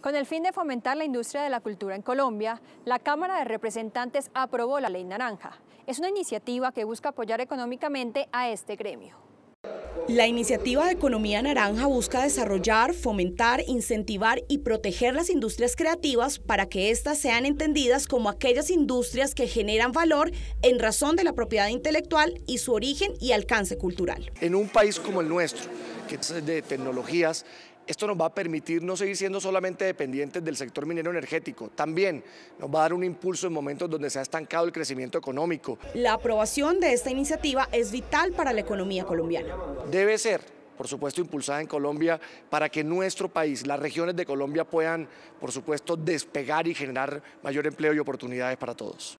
Con el fin de fomentar la industria de la cultura en Colombia, la Cámara de Representantes aprobó la Ley Naranja. Es una iniciativa que busca apoyar económicamente a este gremio. La iniciativa de Economía Naranja busca desarrollar, fomentar, incentivar y proteger las industrias creativas para que éstas sean entendidas como aquellas industrias que generan valor en razón de la propiedad intelectual y su origen y alcance cultural. En un país como el nuestro, que es de tecnologías, esto nos va a permitir no seguir siendo solamente dependientes del sector minero energético, también nos va a dar un impulso en momentos donde se ha estancado el crecimiento económico. La aprobación de esta iniciativa es vital para la economía colombiana debe ser, por supuesto, impulsada en Colombia para que nuestro país, las regiones de Colombia puedan, por supuesto, despegar y generar mayor empleo y oportunidades para todos.